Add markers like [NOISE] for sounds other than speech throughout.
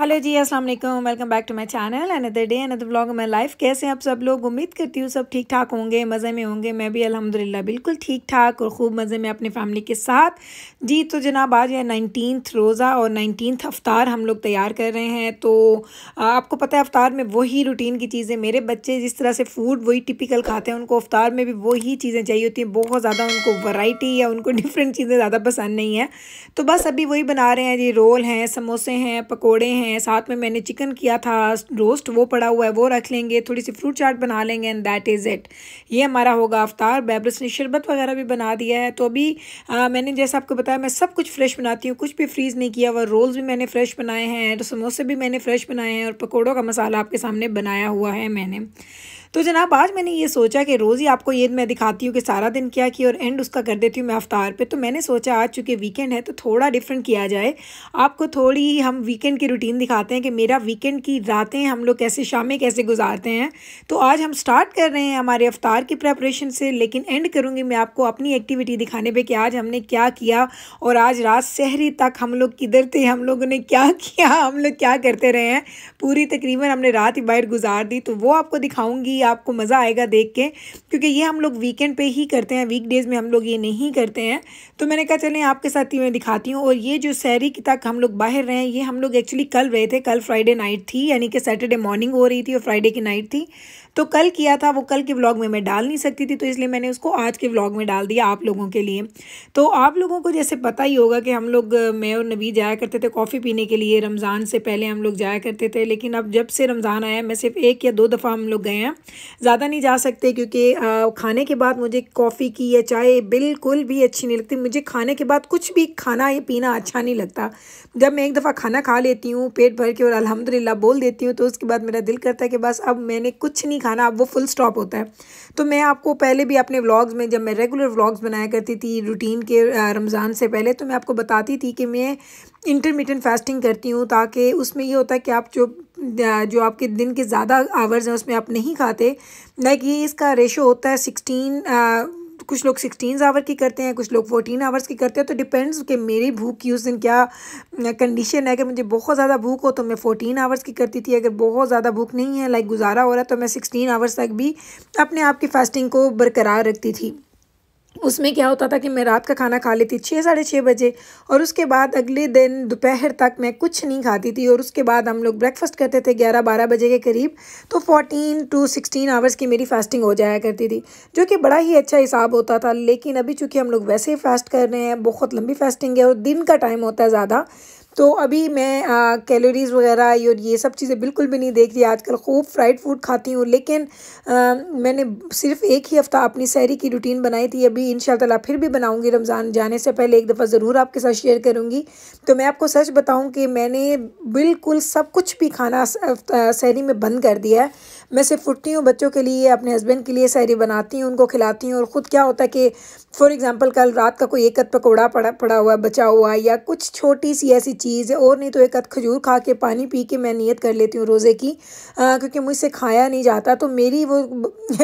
Hello जी अस्सलाम वालेकुम welcome back to my channel another day another blog my life कैसे आप सब लोग उम्मीद करती हूँ सब ठीक ठाक होंगे मज़े में होंगे मैं भी अल्हम्दुलिल्लाह बिल्कुल ठीक ठाक और खूब मज़े में अपनी फैमिली के साथ जी तो जनाब आज है नाइनटीन रोज़ा और नाइनटीन अफ्तार हम लोग तैयार कर रहे हैं तो आपको पता है अफ्तार में वही रूटीन की चीज़ें मेरे बच्चे जिस तरह से फूड वही टिपिकल खाते हैं उनको अफ्तार में भी वही चीज़ें चाहिए होती हैं बहुत ज़्यादा उनको वराइटी या उनको डिफरेंट चीज़ें ज़्यादा पसंद नहीं है तो बस अभी वही बना रहे हैं जी रोल हैं समोसे हैं पकौड़े हैं हैं साथ में मैंने चिकन किया था रोस्ट वो पड़ा हुआ है वो रख लेंगे थोड़ी सी फ्रूट चाट बना लेंगे एंड दैट इज़ इट ये हमारा होगा अफ्तार बेबरस ने शरबत वगैरह भी बना दिया है तो अभी आ, मैंने जैसा आपको बताया मैं सब कुछ फ्रेश बनाती हूँ कुछ भी फ्रीज़ नहीं किया हुआ रोल्स भी मैंने फ्रेश बनाए हैं समोसे भी मैंने फ्रेश बनाए हैं और पकौड़ों का मसाला आपके सामने बनाया हुआ है मैंने तो जनाब आज मैंने ये सोचा कि रोज़ ही आपको ये मैं दिखाती हूँ कि सारा दिन क्या किया और एंड उसका कर देती हूँ मैं अवतार पे तो मैंने सोचा आज चूँकि वीकेंड है तो थोड़ा डिफरेंट किया जाए आपको थोड़ी हम वीकेंड की रूटीन दिखाते हैं कि मेरा वीकेंड की रातें हम लोग कैसे शामें कैसे गुजारते हैं तो आज हम स्टार्ट कर रहे हैं हमारे अवतार की प्रेपरेशन से लेकिन एंड करूँगी मैं आपको अपनी एक्टिविटी दिखाने पर कि आज हमने क्या किया और आज रात शहरी तक हम लोग किधर थे हम लोगों ने क्या [LAUGHS] किया हम लोग क्या करते रहे हैं पूरी तकरीबन हमने रात ही बाहर गुजार दी तो वो आपको दिखाऊँगी ही आपको मज़ा आएगा देख के क्योंकि ये हम लोग वीकेंड पे ही करते हैं वीकडेज़ में हम लोग ये नहीं करते हैं तो मैंने कहा चलें आपके साथ ही मैं दिखाती हूँ और ये जो सैरी की तक हम लोग बाहर रहे हैं ये हम लोग एक्चुअली कल रहे थे कल फ्राइडे नाइट थी यानी कि सैटरडे मॉर्निंग हो रही थी और फ्राइडे की नाइट थी तो कल किया था वो कल के व्लॉग में मैं डाल नहीं सकती थी तो इसलिए मैंने उसको आज के व्लॉग में डाल दिया आप लोगों के लिए तो आप लोगों को जैसे पता ही होगा कि हम लोग मैं और नबी जाया करते थे कॉफ़ी पीने के लिए रमज़ान से पहले हम लोग जाया करते थे लेकिन अब जब से रमज़ान आया मैं सिर्फ एक या दो दफ़ा हम लोग गए हैं ज़्यादा नहीं जा सकते क्योंकि खाने के बाद मुझे कॉफ़ी की या चाय बिल्कुल भी अच्छी नहीं लगती मुझे खाने के बाद कुछ भी खाना या पीना अच्छा नहीं लगता जब मैं एक दफ़ा खाना खा लेती हूँ पेट भर के और अलहमदिल्ला बोल देती हूँ तो उसके बाद मेरा दिल करता है कि बस अब मैंने कुछ नहीं दिखाना अब वो फुल स्टॉप होता है तो मैं आपको पहले भी अपने व्लॉग्स में जब मैं रेगुलर व्लॉग्स बनाया करती थी रूटीन के रमज़ान से पहले तो मैं आपको बताती थी कि मैं इंटरमीडियट फास्टिंग करती हूँ ताकि उसमें ये होता है कि आप जो जो आपके दिन के ज़्यादा आवर्स हैं उसमें आप नहीं खाते लाइक ये इसका रेशो होता है सिक्सटीन कुछ लोग सिक्सटीन आवर की करते हैं कुछ लोग फोर्टीन आवर्स की करते हैं तो डिपेंड्स कि मेरी भूख की उस दिन क्या कंडीशन है अगर मुझे बहुत ज़्यादा भूख हो तो मैं फोर्टीन आवर्स की करती थी अगर बहुत ज़्यादा भूख नहीं है लाइक गुजारा हो रहा है तो मैं सिक्सटीन आवर्स तक भी अपने आप की फ़ास्टिंग को बरकरार रखती थी उसमें क्या होता था कि मैं रात का खाना खा लेती छः साढ़े छः बजे और उसके बाद अगले दिन दोपहर तक मैं कुछ नहीं खाती थी और उसके बाद हम लोग ब्रेकफास्ट करते थे ग्यारह बारह बजे के करीब तो फोर्टीन टू सिक्सटीन आवर्स की मेरी फास्टिंग हो जाया करती थी जो कि बड़ा ही अच्छा हिसाब होता था लेकिन अभी चूँकि हम लोग वैसे ही फास्ट कर रहे हैं बहुत लंबी फास्टिंग है और दिन का टाइम होता है ज़्यादा तो अभी मैं कैलोरीज़ वगैरह और ये सब चीज़ें बिल्कुल भी नहीं देख रही आजकल खूब फ्राइड फूड खाती हूँ लेकिन आ, मैंने सिर्फ एक ही हफ़्ता अपनी सहरी की रूटीन बनाई थी अभी इन शाला फिर भी बनाऊँगी रमज़ान जाने से पहले एक दफ़ा ज़रूर आपके साथ शेयर करूँगी तो मैं आपको सच बताऊँ कि मैंने बिल्कुल सब कुछ भी खाना सहरी में बंद कर दिया है मैं सिर्फ उठती हूँ बच्चों के लिए अपने हस्बैंड के लिए सहरी बनाती हूँ उनको खिलाती हूँ और ख़ुद क्या होता है कि फ़ॉर एग्ज़ाम्पल कल रात का कोई एक पकौड़ा पड़ा पड़ा हुआ बचा हुआ या कुछ छोटी सी ऐसी चीज़ चीज़ है और नहीं तो एक अध खजूर खा के पानी पी के मैं नियत कर लेती हूँ रोज़े की आ, क्योंकि मुझसे खाया नहीं जाता तो मेरी वो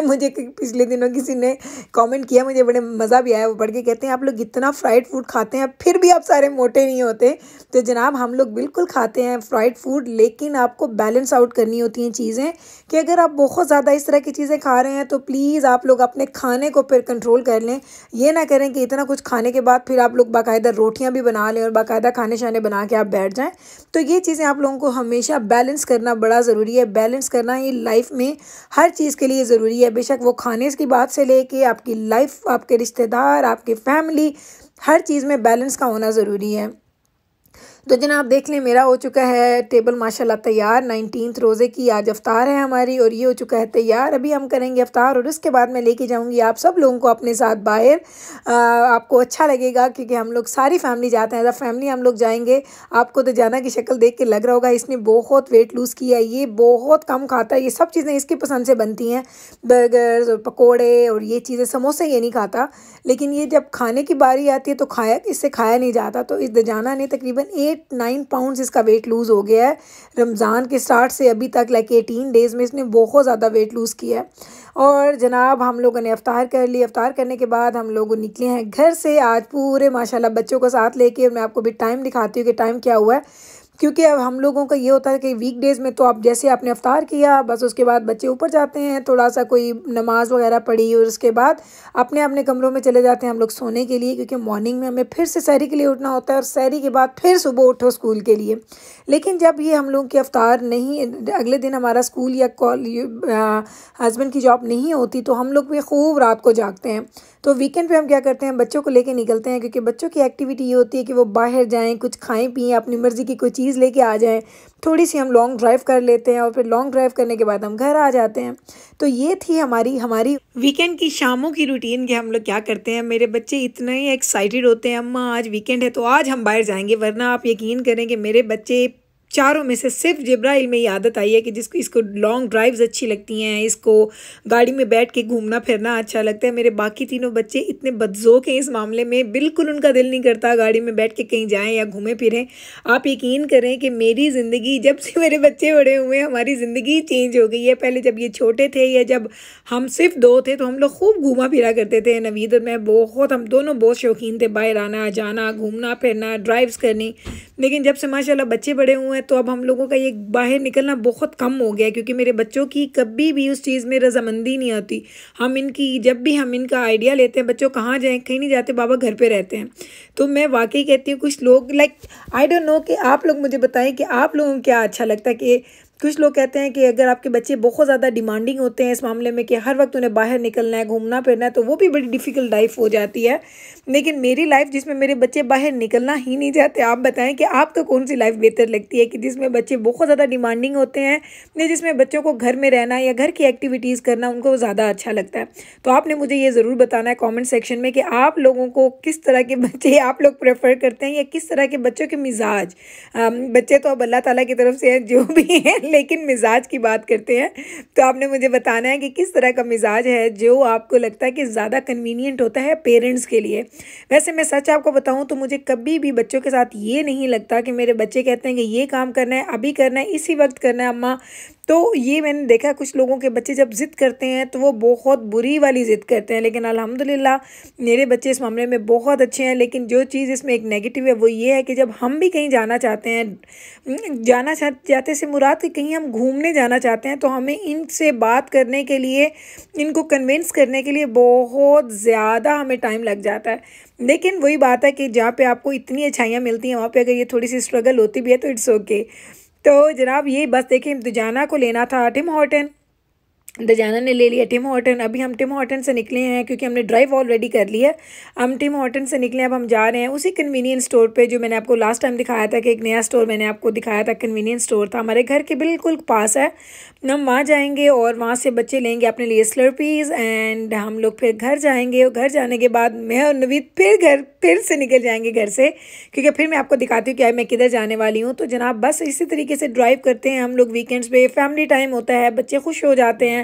[LAUGHS] मुझे पिछले दिनों किसी ने कमेंट किया मुझे बड़े मज़ा भी आया वो पढ़ के कहते हैं आप लोग इतना फ्राइड फूड खाते हैं फिर भी आप सारे मोटे नहीं होते तो जनाब हम लोग बिल्कुल खाते हैं फ्राइड फूड लेकिन आपको बैलेंस आउट करनी होती हैं चीज़ें कि अगर आप बहुत ज़्यादा इस तरह की चीज़ें खा रहे हैं तो प्लीज़ आप लोग अपने खाने को फिर कंट्रोल कर लें ये ना करें कि इतना कुछ खाने के बाद फिर आप लोग बाकायदा रोटियां भी बना लें और बाकायदा खाने शाने बना बना के आप बैठ जाएं तो ये चीज़ें आप लोगों को हमेशा बैलेंस करना बड़ा ज़रूरी है बैलेंस करना ये लाइफ में हर चीज़ के लिए ज़रूरी है बेशक वो खाने की बात से लेके आपकी लाइफ आपके रिश्तेदार आपकी फैमिली हर चीज़ में बैलेंस का होना ज़रूरी है तो जनाब देख लें मेरा हो चुका है टेबल माशाल्लाह तैयार नाइनटीन रोज़े की आज अफ्तार है हमारी और ये हो चुका है तैयार अभी हम करेंगे अफ्तार और उसके बाद मैं लेके जाऊँगी आप सब लोगों को अपने साथ बाहर आपको अच्छा लगेगा क्योंकि हम लोग सारी फैमिली जाते हैं एज फैमिली हम लोग जाएंगे आपको तो जाना की शक्ल देख के लग रहा होगा इसने बहुत वेट लूज़ किया ये बहुत कम खाता है ये सब चीज़ें इसकी पसंद से बनती हैं बर्गर और पकौड़े और ये चीज़ें समोसे ये नहीं खाता लेकिन ये जब खाने की बारी आती है तो खाया इससे खाया नहीं जाता तो इस दजाना ने तकरीबन एक एट नाइन पाउंड इसका वेट लूज़ हो गया है रमज़ान के स्टार्ट से अभी तक लाइक एटीन डेज़ में इसने बहुत ज़्यादा वेट लूज़ किया है और जनाब हम लोगों ने अफ्तार कर ली अफ्तार करने के बाद हम लोग निकले हैं घर से आज पूरे माशाल्लाह बच्चों को साथ लेके मैं आपको भी टाइम दिखाती हूँ कि टाइम क्या हुआ है क्योंकि अब हम लोगों का ये होता है कि वीक डेज़ में तो आप जैसे आपने अफ्तार किया बस उसके बाद बच्चे ऊपर जाते हैं थोड़ा सा कोई नमाज़ वगैरह पढ़ी और उसके बाद अपने अपने कमरों में चले जाते हैं हम लोग सोने के लिए क्योंकि मॉर्निंग में हमें फिर से सैरी के लिए उठना होता है और सैरी के बाद फिर सुबह उठो स्कूल के लिए लेकिन जब ये हम लोगों की अफ्तार नहीं अगले दिन हमारा स्कूल या कॉल हस्बैंड की जॉब नहीं होती तो हम लोग भी खूब रात को जागते हैं तो वीकेंड पे हम क्या करते हैं बच्चों को लेके निकलते हैं क्योंकि बच्चों की एक्टिविटी ये होती है कि वो बाहर जाएँ कुछ खाएँ पिएँ अपनी मर्ज़ी की कोई चीज़ लेके आ जाएँ थोड़ी सी हम लॉन्ग ड्राइव कर लेते हैं और फिर लॉन्ग ड्राइव करने के बाद हम घर आ जाते हैं तो ये थी हमारी हमारी वीकेंड की शामों की रूटीन के हम लोग क्या करते हैं मेरे बच्चे इतने एक्साइटेड होते हैं अम्मा आज वीकेंड है तो आज हम बाहर जाएंगे वरना आप यकीन करें कि मेरे बच्चे चारों में से सिर्फ जब्राइल में ही आदत आई है कि जिसको इसको लॉन्ग ड्राइव्स अच्छी लगती हैं इसको गाड़ी में बैठ के घूमना फिरना अच्छा लगता है मेरे बाकी तीनों बच्चे इतने बदजोक हैं इस मामले में बिल्कुल उनका दिल नहीं करता गाड़ी में बैठ के कहीं जाएँ या घूमें फिरें आप यकीन करें कि मेरी ज़िंदगी जब से मेरे बच्चे बड़े हुए हमारी ज़िंदगी चेंज हो गई है पहले जब ये छोटे थे या जब हम सिर्फ दो थे तो हम लोग खूब घूमा फिरा करते थे नवीद और मैं बहुत हम दोनों बहुत शौकीन थे बाहर आना जाना घूमना फिरना ड्राइव्स करनी लेकिन जब से माशाला बच्चे बड़े हुए हैं तो अब हम लोगों का ये बाहर निकलना बहुत कम हो गया क्योंकि मेरे बच्चों की कभी भी उस चीज़ में रजामंदी नहीं होती हम इनकी जब भी हम इनका आइडिया लेते हैं बच्चों कहाँ जाएँ कहीं नहीं जाते बाबा घर पर रहते हैं तो मैं वाकई कहती हूँ कुछ लोग लाइक आई डोंट नो कि आप लोग मुझे बताएं कि आप लोगों को क्या अच्छा लगता है कि कुछ लोग कहते हैं कि अगर आपके बच्चे बहुत ज़्यादा डिमांडिंग होते हैं इस मामले में कि हर वक्त उन्हें बाहर निकलना है घूमना फिरना है तो वो भी बड़ी डिफ़िकल्ट लाइफ हो जाती है लेकिन मेरी लाइफ जिसमें मेरे बच्चे बाहर निकलना ही नहीं चाहते आप बताएं कि आपको तो कौन सी लाइफ बेहतर लगती है कि जिसमें बच्चे बहुत ज़्यादा डिमांडिंग होते हैं या जिसमें बच्चों को घर में रहना या घर की एक्टिविटीज़ करना उनको ज़्यादा अच्छा लगता है तो आपने मुझे ये ज़रूर बताना है कॉमेंट सेक्शन में कि आप लोगों को किस तरह के बच्चे आप लोग प्रेफर करते हैं या किस तरह के बच्चों के मिजाज बच्चे तो अब अल्लाह ताली की तरफ से हैं जो भी हैं लेकिन मिजाज की बात करते हैं तो आपने मुझे बताना है कि किस तरह का मिजाज है जो आपको लगता है कि ज़्यादा कन्वीनियंट होता है पेरेंट्स के लिए वैसे मैं सच आपको बताऊँ तो मुझे कभी भी बच्चों के साथ ये नहीं लगता कि मेरे बच्चे कहते हैं कि ये काम करना है अभी करना है इसी वक्त करना है अम्मा तो ये मैंने देखा कुछ लोगों के बच्चे जब ज़िद करते हैं तो वो बहुत बुरी वाली ज़िद करते हैं लेकिन अल्हम्दुलिल्लाह मेरे बच्चे इस मामले में बहुत अच्छे हैं लेकिन जो चीज़ इसमें एक नेगेटिव है वो ये है कि जब हम भी कहीं जाना चाहते हैं जाना चाहते से मुराद कि कहीं हम घूमने जाना चाहते हैं तो हमें इनसे बात करने के लिए इनको कन्विंस करने के लिए बहुत ज़्यादा हमें टाइम लग जाता है लेकिन वही बात है कि जहाँ पर आपको इतनी अच्छाइयाँ मिलती हैं वहाँ पर अगर ये थोड़ी सी स्ट्रगल होती भी है तो इट्स ओके okay. तो जनाब ये बस देखें इम्तजाना को लेना था टिम हॉटन दजाना ने ले लिया टिम हॉटन अभी हम टिम हॉटन से निकले हैं क्योंकि हमने ड्राइव ऑलरेडी कर लिया है हम टिम हॉटन से निकले अब हम जा रहे हैं उसी कन्वीनियंस स्टोर पे जो मैंने आपको लास्ट टाइम दिखाया था कि एक नया स्टोर मैंने आपको दिखाया था कन्वीनियंस स्टोर था हमारे घर के बिल्कुल पास है हम वहाँ जाएँगे और वहाँ से बच्चे लेंगे अपने लिए स्लर्पीज़ एंड हम लोग फिर घर जाएँगे और घर जाने के बाद मैं और नवीद फिर घर फिर से निकल जाएंगे घर से क्योंकि फिर मैं आपको दिखाती हूँ कि मैं किधर जाने वाली हूँ तो जनाब बस इसी तरीके से ड्राइव करते हैं हम लोग वीकेंड्स पे फैमिली टाइम होता है बच्चे खुश हो जाते हैं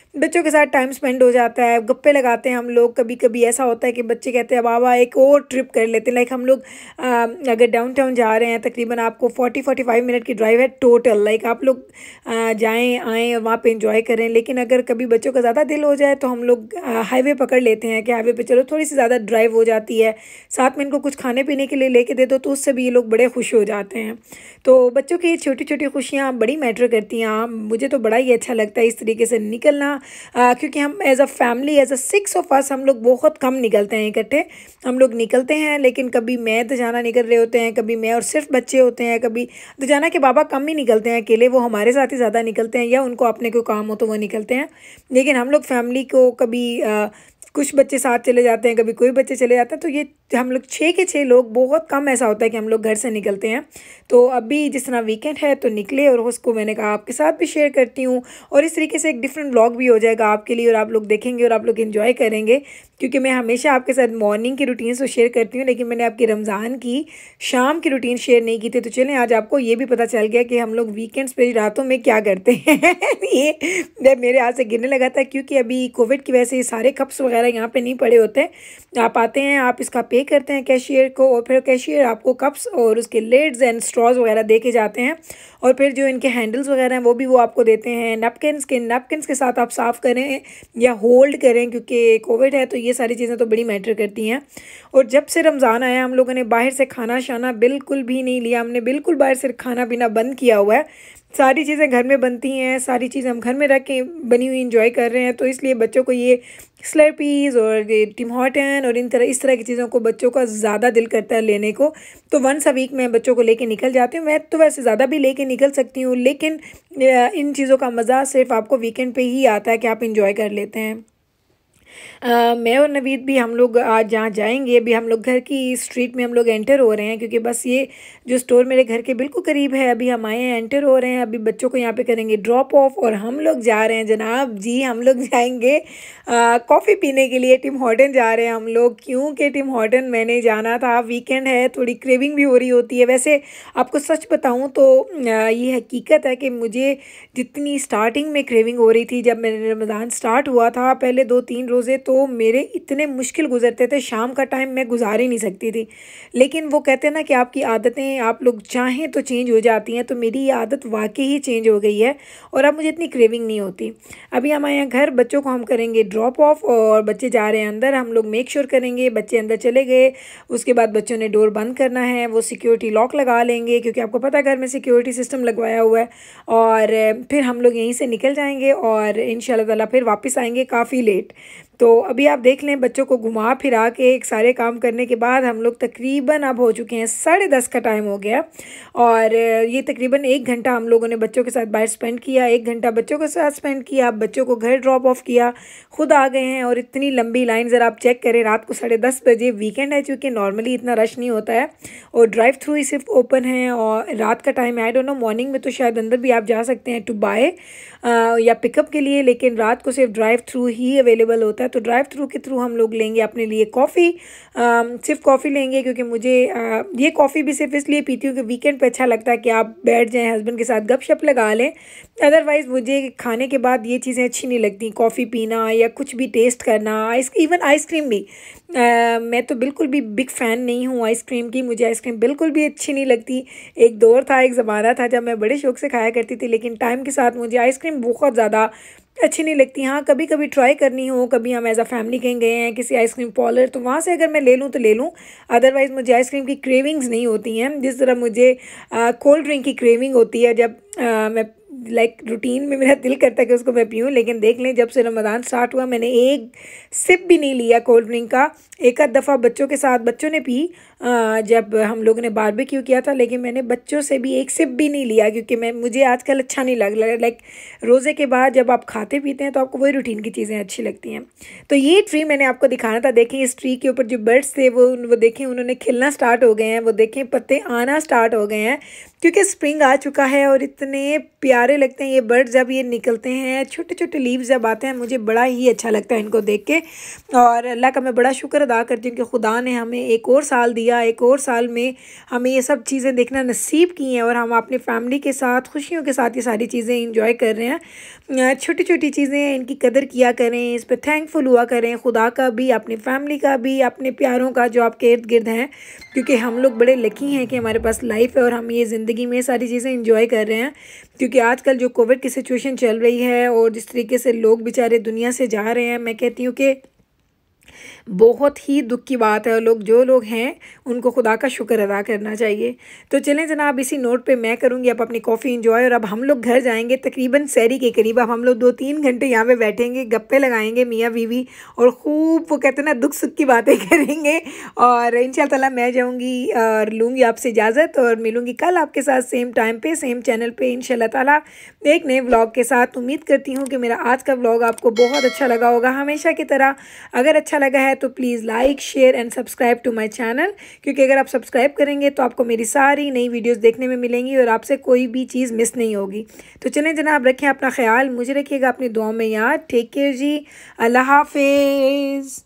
बच्चों के साथ टाइम स्पेंड हो जाता है गप्पे लगाते हैं हम लोग कभी कभी ऐसा होता है कि बच्चे कहते हैं बाबा एक और ट्रिप कर लेते हैं लाइक हम लोग अगर डाउन टाउन जा रहे हैं तकरीबन आपको फोर्टी फोर्टी फाइव मिनट की ड्राइव है टोटल लाइक आप लोग जाएँ आएँ वहाँ पर इंजॉय करें लेकिन अगर कभी बच्चों का ज़्यादा दिल हो जाए तो हम लोग हाईवे पकड़ लेते हैं कि हाईवे पर चलो थोड़ी सी ज़्यादा ड्राइव हो जाती है साथ में इनको कुछ खाने पीने के लिए लेके दे दो तो उससे भी ये लोग बड़े खुश हो जाते हैं तो बच्चों की छोटी छोटी खुशियाँ बड़ी मैटर करती हैं हाँ, मुझे तो बड़ा ही अच्छा लगता है इस तरीके से निकलना आ, क्योंकि हम as a family as a six of us हम लोग बहुत कम निकलते हैं इकट्ठे हम लोग निकलते हैं लेकिन कभी मैं दजाना निकल रहे होते हैं कभी मैं और सिर्फ बच्चे होते हैं कभी दजाना के बाबा कम ही निकलते हैं अकेले वो हमारे साथ ही ज़्यादा निकलते हैं या उनको अपने कोई काम हो तो वो निकलते हैं लेकिन हम लोग फैमिली को कभी आ, कुछ बच्चे साथ चले जाते हैं कभी कोई बच्चे चले जाते हैं तो ये हम लोग छः के छः लोग बहुत कम ऐसा होता है कि हम लोग घर से निकलते हैं तो अभी जिस तरह वीकेंड है तो निकले और उसको मैंने कहा आपके साथ भी शेयर करती हूँ और इस तरीके से एक डिफरेंट ब्लॉग भी हो जाएगा आपके लिए और आप लोग देखेंगे और आप लोग इन्जॉय करेंगे क्योंकि मैं हमेशा आपके साथ मॉर्निंग की रूटीन तो शेयर करती हूँ लेकिन मैंने आपकी रमज़ान की शाम की रूटीन शेयर नहीं की थी तो चलें आज आपको ये भी पता चल गया कि हम लोग वीकेंड्स पर रातों में क्या करते हैं [LAUGHS] ये मेरे हाथ से गिरने लगा था क्योंकि अभी कोविड की वजह से सारे कप्स वगैरह यहाँ पर नहीं पड़े होते आप आते हैं आप इसका पे करते हैं कैशियर को और फिर कैशियर आपको कप्स और उसके लेड्स एंड स्ट्रॉज वगैरह दे के जाते हैं और फिर जो इनके हैंडल्स वगैरह हैं वो भी वो आपको देते हैं नपकिन के नपकिन के साथ आप साफ़ करें या होल्ड करें क्योंकि कोविड है तो ये ये सारी चीज़ें तो बड़ी मैटर करती हैं और जब से रमज़ान आया हम लोगों ने बाहर से खाना शाना बिल्कुल भी नहीं लिया हमने बिल्कुल बाहर से खाना पीना बंद किया हुआ है सारी चीज़ें घर में बनती हैं सारी चीज़ें हम घर में रख के बनी हुई इंजॉय कर रहे हैं तो इसलिए बच्चों को ये स्लर्पीज़ और ये टिमहॉटन और इन तरह इस तरह की चीज़ों को बच्चों का ज़्यादा दिल करता है लेने को तो वंस अ वीक मैं बच्चों को लेके निकल जाती हूँ मैं तो वैसे ज़्यादा भी लेके निकल सकती हूँ लेकिन इन चीज़ों का मज़ा सिर्फ आपको वीकेंड पर ही आता है कि आप इंजॉय कर लेते हैं आ, मैं और नवीद भी हम लोग आज जहाँ जाएंगे अभी हम लोग घर की स्ट्रीट में हम लोग एंटर हो रहे हैं क्योंकि बस ये जो स्टोर मेरे घर के बिल्कुल करीब है अभी हम आए हैं एंटर हो रहे हैं अभी बच्चों को यहाँ पे करेंगे ड्रॉप ऑफ और हम लोग जा रहे हैं जनाब जी हम लोग [LAUGHS] जाएंगे कॉफ़ी पीने के लिए टिम हॉटन जा रहे हैं हम लोग क्योंकि टिम हॉटन मैंने जाना था वीकेंड है थोड़ी क्रेविंग भी हो रही होती है वैसे आपको सच बताऊँ तो ये हकीकत है कि मुझे जितनी स्टार्टिंग में क्रेविंग हो रही थी जब मेरे रमज़ान स्टार्ट हुआ था पहले दो तीन रोज़ रोज़े तो मेरे इतने मुश्किल गुजरते थे शाम का टाइम मैं गुजार ही नहीं सकती थी लेकिन वो कहते हैं ना कि आपकी आदतें आप लोग चाहें तो चेंज हो जाती हैं तो मेरी ये आदत वाकई ही चेंज हो गई है और अब मुझे इतनी क्रेविंग नहीं होती अभी हमारे यहाँ घर बच्चों को हम करेंगे ड्रॉप ऑफ और बच्चे जा रहे हैं अंदर हम लोग मेक श्योर करेंगे बच्चे अंदर चले गए उसके बाद बच्चों ने डोर बंद करना है वो सिक्योरिटी लॉक लगा लेंगे क्योंकि आपको पता है घर में सिक्योरिटी सिस्टम लगवाया हुआ है और फिर हम लोग यहीं से निकल जाएंगे और इन शाला फिर वापस आएंगे काफ़ी लेट तो अभी आप देख लें बच्चों को घुमा फिरा के एक सारे काम करने के बाद हम लोग तकरीबन अब हो चुके हैं साढ़े दस का टाइम हो गया और ये तकरीबन एक घंटा हम लोगों ने बच्चों के साथ बाहर स्पेंड किया एक घंटा बच्चों के साथ स्पेंड किया बच्चों को घर ड्रॉप ऑफ किया खुद आ गए हैं और इतनी लंबी लाइन ज़रा आप चेक करें रात को साढ़े दस बजे वीकेंड है चूँकि नॉर्मली इतना रश नहीं होता है और ड्राइव थ्रू ही सिर्फ ओपन है और रात का time I don't know morning में तो शायद अंदर भी आप जा सकते हैं टू बाय या पिकअप के लिए लेकिन रात को सिर्फ ड्राइव थ्रू ही अवेलेबल होता है तो ड्राइव थ्रू के थ्रू हम लोग लेंगे अपने लिए कॉफ़ी सिर्फ कॉफ़ी लेंगे क्योंकि मुझे आ, ये कॉफ़ी भी सिर्फ इसलिए पीती हूँ कि वीकेंड पे अच्छा लगता है कि आप बैठ जाएँ हस्बैंड के साथ गपशप लगा लें अदरवाइज़ मुझे खाने के बाद ये चीज़ें अच्छी नहीं लगती कॉफ़ी पीना या कुछ भी टेस्ट करना आइस इवन आइसक्रीम भी आ, मैं तो बिल्कुल भी बिग फ़ैन नहीं हूँ आइसक्रीम की मुझे आइसक्रीम बिल्कुल भी अच्छी नहीं लगती एक दौर था एक ज़माना था जब मैं बड़े शौक से खाया करती थी लेकिन टाइम के साथ मुझे आइसक्रीम बहुत ज़्यादा अच्छी नहीं लगती हाँ कभी कभी ट्राई करनी हो कभी हम एज अ फैमिली कहीं गए हैं किसी आइसक्रीम पार्लर तो वहाँ से अगर मैं ले लूँ तो ले लूँ अदरवाइज़ मुझे आइसक्रीम की क्रेविंग्स नहीं होती हैं जिस तरह मुझे कोल्ड ड्रिंक की क्रेविंग होती है जब आ, मैं लाइक like, रूटीन में मेरा दिल करता है कि उसको मैं पीऊँ लेकिन देख लें जब से रमदान स्टार्ट हुआ मैंने एक सिप भी नहीं लिया कोल्ड ड्रिंक का एक आध दफ़ा बच्चों के साथ बच्चों ने पी जब हम लोगों ने बारबेक्यू किया था लेकिन मैंने बच्चों से भी एक सिप भी नहीं लिया क्योंकि मैं मुझे आजकल अच्छा नहीं लग रहा लाइक रोज़े के बाद जब आप खाते पीते हैं तो आपको वही रूटीन की चीज़ें अच्छी लगती हैं तो ये ट्री मैंने आपको दिखाना था देखें इस ट्री के ऊपर जो बर्ड्स थे वो वो देखें उन्होंने खिलना स्टार्ट हो गए हैं वो देखें पत्ते आना स्टार्ट हो गए हैं क्योंकि स्प्रिंग आ चुका है और इतने प्यारे लगते हैं ये बर्ड जब ये निकलते हैं छोटे छोटे लीव्स जब आते हैं मुझे बड़ा ही अच्छा लगता है इनको देख के और अल्लाह का मैं बड़ा शुक्र अदा करती हूँ कि खुदा ने हमें एक और साल दिया दिया एक और साल में हमें ये सब चीज़ें देखना नसीब की हैं और हम अपने फैमिली के साथ खुशियों के साथ ये सारी चीज़ें इंजॉय कर रहे हैं छोटी छोटी चीज़ें इनकी कदर किया करें इस पर थैंकफुल हुआ करें खुदा का भी अपनी फैमिली का भी अपने प्यारों का जो आपके इर्द गिर्द हैं क्योंकि हम लोग बड़े लकी हैं कि हमारे पास लाइफ है और हम ये ज़िंदगी में सारी चीज़ें इंजॉय कर रहे हैं क्योंकि आजकल जो कोविड की सिचुएशन चल रही है और जिस तरीके से लोग बेचारे दुनिया से जा रहे हैं मैं कहती हूँ कि बहुत ही दुख की बात है और लोग जो लोग हैं उनको खुदा का शुक्र अदा करना चाहिए तो चलें जनाब इसी नोट पे मैं करूँगी आप अपनी कॉफ़ी इंजॉय और अब हम लोग घर जाएंगे तकरीबन सैरी के करीब अब हम लोग दो तीन घंटे यहाँ पे बैठेंगे गप्पे लगाएंगे मियाँ बीवी और खूब वो कहते ना दुख सुख की बातें [LAUGHS] करेंगे और इन ताला मैं जाऊँगी और लूँगी आपसे इजाज़त और मिलूँगी कल आपके साथ सेम टाइम पर सेम चैनल पर इन ताला एक नए ब्लॉग के साथ उम्मीद करती हूँ कि मेरा आज का ब्लॉग आपको बहुत अच्छा लगा होगा हमेशा की तरह अगर अच्छा लगा है है तो please like share and subscribe to my channel क्योंकि अगर आप सब्सक्राइब करेंगे तो आपको मेरी सारी नई वीडियोस देखने में मिलेंगी और आपसे कोई भी चीज़ मिस नहीं होगी तो चलें जनाब रखें अपना ख्याल मुझे रखिएगा अपनी दुआ में याद टेक केयर जी अल्लाह हाफिज़